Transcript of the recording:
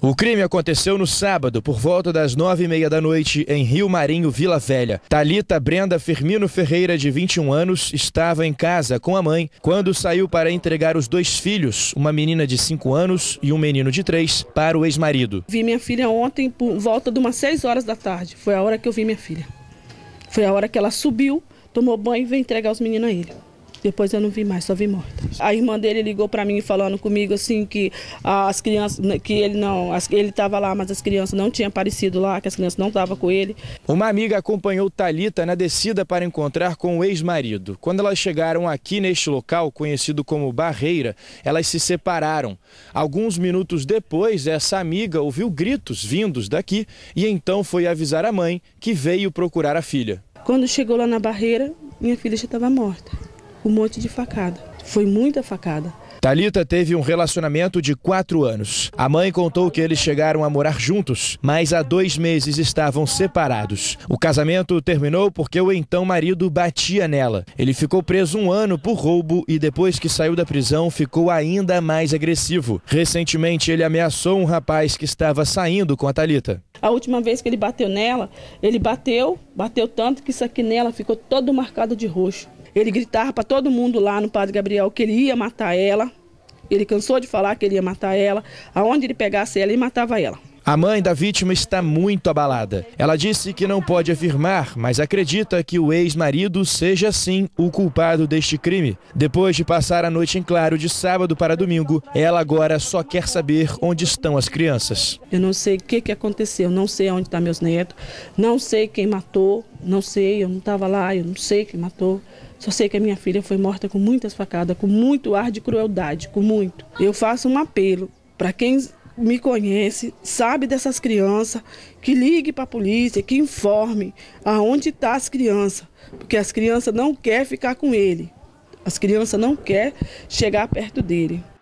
O crime aconteceu no sábado, por volta das nove e meia da noite, em Rio Marinho, Vila Velha. Talita Brenda Firmino Ferreira, de 21 anos, estava em casa com a mãe quando saiu para entregar os dois filhos, uma menina de 5 anos e um menino de 3, para o ex-marido. Vi minha filha ontem por volta de umas 6 horas da tarde. Foi a hora que eu vi minha filha. Foi a hora que ela subiu, tomou banho e veio entregar os meninos a ele. Depois eu não vi mais, só vi morta. A irmã dele ligou para mim falando comigo assim que as crianças, né, que ele não, ele estava lá, mas as crianças não tinham aparecido lá, que as crianças não estavam com ele. Uma amiga acompanhou Talita na descida para encontrar com o ex-marido. Quando elas chegaram aqui neste local conhecido como Barreira, elas se separaram. Alguns minutos depois, essa amiga ouviu gritos vindos daqui e então foi avisar a mãe que veio procurar a filha. Quando chegou lá na barreira, minha filha já estava morta um monte de facada. Foi muita facada. Talita teve um relacionamento de quatro anos. A mãe contou que eles chegaram a morar juntos, mas há dois meses estavam separados. O casamento terminou porque o então marido batia nela. Ele ficou preso um ano por roubo e depois que saiu da prisão ficou ainda mais agressivo. Recentemente ele ameaçou um rapaz que estava saindo com a Talita. A última vez que ele bateu nela, ele bateu, bateu tanto que isso aqui nela ficou todo marcado de roxo. Ele gritava para todo mundo lá no Padre Gabriel que ele ia matar ela. Ele cansou de falar que ele ia matar ela. Aonde ele pegasse ela, ele matava ela. A mãe da vítima está muito abalada. Ela disse que não pode afirmar, mas acredita que o ex-marido seja sim o culpado deste crime. Depois de passar a noite em claro de sábado para domingo, ela agora só quer saber onde estão as crianças. Eu não sei o que, que aconteceu, não sei onde estão tá meus netos, não sei quem matou, não sei, eu não estava lá, eu não sei quem matou. Só sei que a minha filha foi morta com muitas facadas, com muito ar de crueldade, com muito. Eu faço um apelo para quem me conhece, sabe dessas crianças, que ligue para a polícia, que informe aonde estão tá as crianças, porque as crianças não querem ficar com ele. As crianças não querem chegar perto dele.